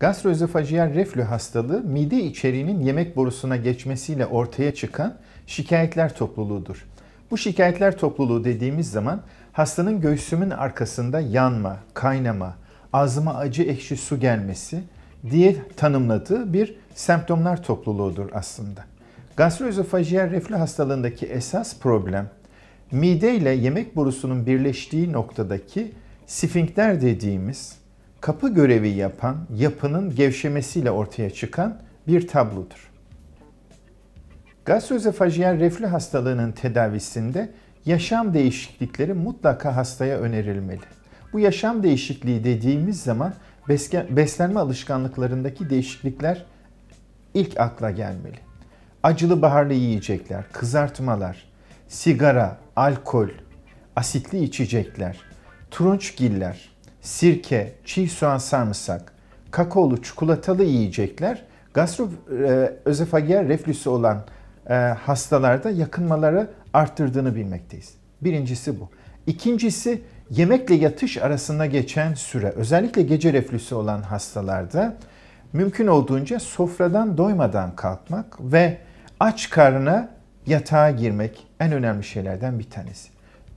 Gastroözofajiyal reflü hastalığı mide içeriğinin yemek borusuna geçmesiyle ortaya çıkan şikayetler topluluğudur. Bu şikayetler topluluğu dediğimiz zaman hastanın göğsümün arkasında yanma, kaynama, ağzıma acı ekşi su gelmesi diye tanımladığı bir semptomlar topluluğudur aslında. Gastroözofajiyal reflü hastalığındaki esas problem mide ile yemek borusunun birleştiği noktadaki sfinkter dediğimiz kapı görevi yapan yapının gevşemesiyle ortaya çıkan bir tablodur. Gastroözofajiyel reflü hastalığının tedavisinde yaşam değişiklikleri mutlaka hastaya önerilmeli. Bu yaşam değişikliği dediğimiz zaman beslenme alışkanlıklarındaki değişiklikler ilk akla gelmeli. Acılı baharlı yiyecekler, kızartmalar, sigara, alkol, asitli içecekler, turunçgiller, sirke, çiğ soğan sarımsak, kakaolu, çikolatalı yiyecekler gastroözofagiyal e, reflüsü olan e, hastalarda yakınmaları arttırdığını bilmekteyiz. Birincisi bu. İkincisi yemekle yatış arasında geçen süre özellikle gece reflüsü olan hastalarda mümkün olduğunca sofradan doymadan kalkmak ve aç karnına yatağa girmek en önemli şeylerden bir tanesi.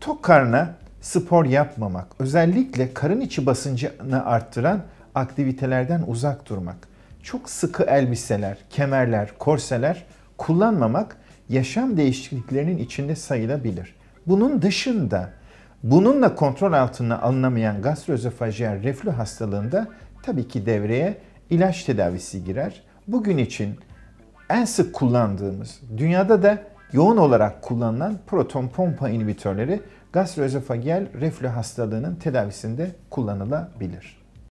Tok karnına spor yapmamak, özellikle karın içi basıncını arttıran aktivitelerden uzak durmak, çok sıkı elbiseler, kemerler, korseler kullanmamak yaşam değişikliklerinin içinde sayılabilir. Bunun dışında bununla kontrol altına alınamayan gastroözofajyer reflü hastalığında tabii ki devreye ilaç tedavisi girer. Bugün için en sık kullandığımız, dünyada da yoğun olarak kullanılan proton pompa inhibitörleri gastroezofagiyal reflü hastalığının tedavisinde kullanılabilir.